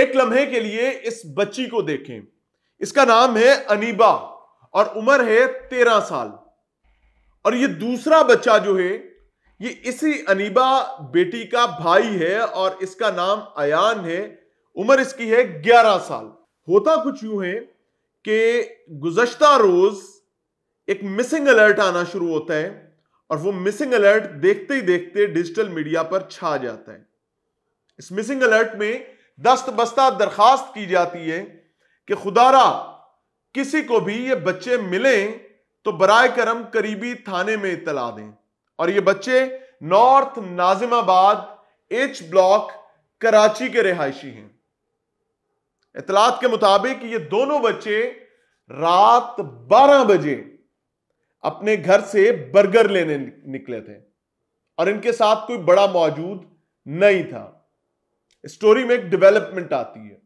एक लम्हे के लिए इस बच्ची को देखें इसका नाम है अनीबा और उम्र है तेरह साल और ये दूसरा बच्चा जो है ये इसी अनीबा बेटी का भाई है और इसका नाम अयान है उम्र इसकी है ग्यारह साल होता कुछ यूं है कि गुजश्ता रोज एक मिसिंग अलर्ट आना शुरू होता है और वो मिसिंग अलर्ट देखते ही देखते डिजिटल मीडिया पर छा जाता है इस मिसिंग अलर्ट में दस्त बस्ता दरखास्त की जाती है कि खुदारा किसी को भी ये बच्चे मिलें तो बर करम करीबी थाने में इतला दें और ये बच्चे north Nazimabad H block Karachi के रिहायशी हैं इतलात के मुताबिक ये दोनों बच्चे रात 12 बजे अपने घर से बर्गर लेने निकले थे और इनके साथ कोई बड़ा मौजूद नहीं था स्टोरी में एक डेवलपमेंट आती है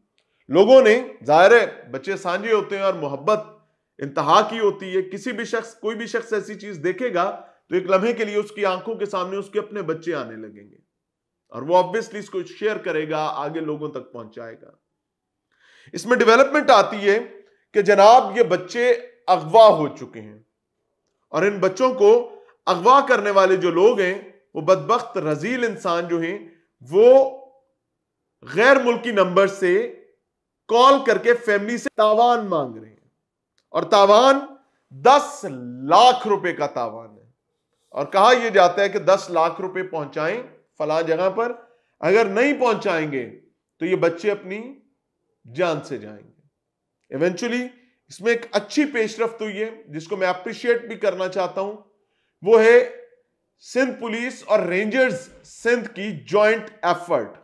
लोगों ने जाहिर है बच्चे सांझे होते हैं और मोहब्बत इंतहा की होती है किसी भी शख्स कोई भी शख्स ऐसी चीज देखेगा तो एक लम्हे के लिए उसकी आंखों के सामने उसके अपने बच्चे आने लगेंगे और वो ऑब्वियसली इसको शेयर करेगा आगे लोगों तक पहुंचाएगा इसमें डेवलपमेंट आती है कि जनाब ये बच्चे अगवा हो चुके हैं और इन बच्चों को अगवा करने वाले जो लोग हैं वो बदबخت रजील इंसान जो हैं वो गैर मुल्की नंबर से कॉल करके फैमिली से तावान मांग रहे हैं और तावान दस लाख रुपए का तावान है और कहा यह जाता है कि दस लाख रुपए पहुंचाएं फला जगह पर अगर नहीं पहुंचाएंगे तो ये बच्चे अपनी जान से जाएंगे इवेंचुअली इसमें एक अच्छी पेशरफ हुई तो है जिसको मैं अप्रिशिएट भी करना चाहता हूं वो है सिंध पुलिस और रेंजर्स सिंध की ज्वाइंट एफर्ट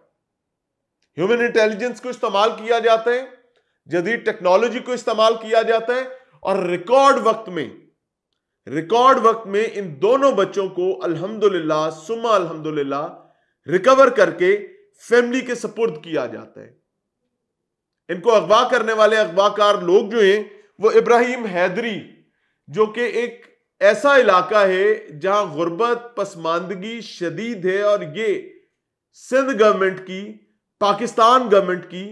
ह्यूमन इंटेलिजेंस को इस्तेमाल किया जाता है जदीद टेक्नोलॉजी को इस्तेमाल किया जाता है और रिकॉर्ड वक्त में रिकॉर्ड वक्त में इन दोनों बच्चों को अल्हम्दुलिल्लाह सुमा अल्हम्दुलिल्लाह रिकवर करके फैमिली के सपुर्द किया जाता है इनको अगवा करने वाले अगवाकार लोग जो हैं वो इब्राहिम हैदरी जो कि एक ऐसा इलाका है जहां गुर्बत पसमानदगी शदीद है और ये सिंध गवर्नमेंट की पाकिस्तान गवर्नमेंट की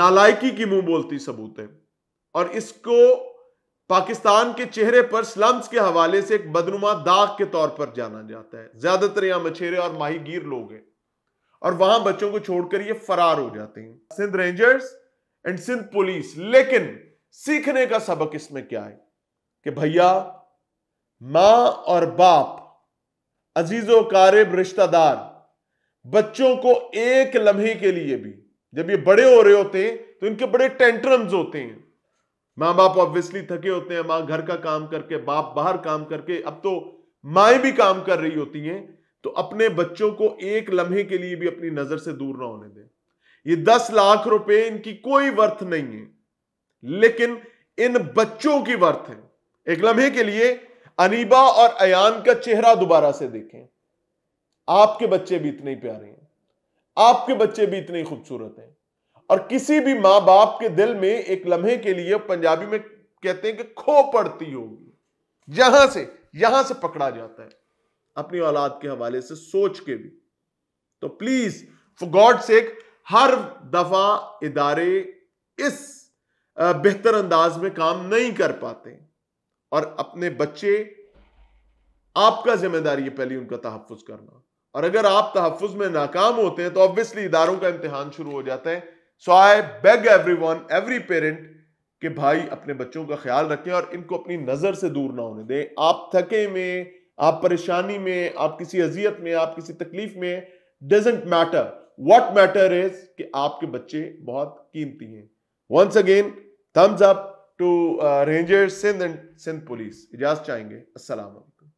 नालायकी की मुंह बोलती सबूत है और इसको पाकिस्तान के चेहरे पर स्लम्स के हवाले से एक बदनुमा दाग के तौर पर जाना जाता है ज्यादातर यहां मछेरे और माहिगीर लोग हैं और वहां बच्चों को छोड़कर ये फरार हो जाते हैं Sindh rangers and Sindh police लेकिन सीखने का सबक इसमें क्या है कि भैया मां और बाप अजीजो कारिब रिश्तेदार बच्चों को एक लम्हे के लिए भी जब ये बड़े हो रहे होते हैं तो इनके बड़े टेंट्रम्स होते हैं माँ बाप ऑब्वियसली थके होते हैं माँ घर का काम करके बाप बाहर काम करके अब तो माए भी काम कर रही होती हैं तो अपने बच्चों को एक लम्हे के लिए भी अपनी नजर से दूर ना होने दें ये दस लाख रुपए इनकी कोई वर्थ नहीं है लेकिन इन बच्चों की वर्थ है एक लम्हे के लिए अनीबा और अयान का चेहरा दोबारा से देखें आपके बच्चे भी इतने ही प्यारे हैं आपके बच्चे भी इतने ही खूबसूरत हैं और किसी भी मां बाप के दिल में एक लम्हे के लिए पंजाबी में कहते हैं कि खो पड़ती होगी यहां से यहां से पकड़ा जाता है अपनी औलाद के हवाले से सोच के भी तो प्लीज फॉर गॉड सेक हर दफा इदारे इस बेहतर अंदाज में काम नहीं कर पाते और अपने बच्चे आपका जिम्मेदारी है पहले उनका तहफ़ करना और अगर आप तहफ़ में नाकाम होते हैं तो ऑब्वियसली इदारों का इम्तिहान शुरू हो जाता है so I beg everyone every parent के भाई अपने बच्चों का ख्याल रखें और इनको अपनी नज़र से दूर ना होने दें आप थके में आप परेशानी में आप किसी अजियत में आप किसी तकलीफ में doesn't matter what matter is कि आपके बच्चे बहुत कीमती हैं once again thumbs up to rangers Sindh and Sindh police इजाज़त चाहेंगे असलम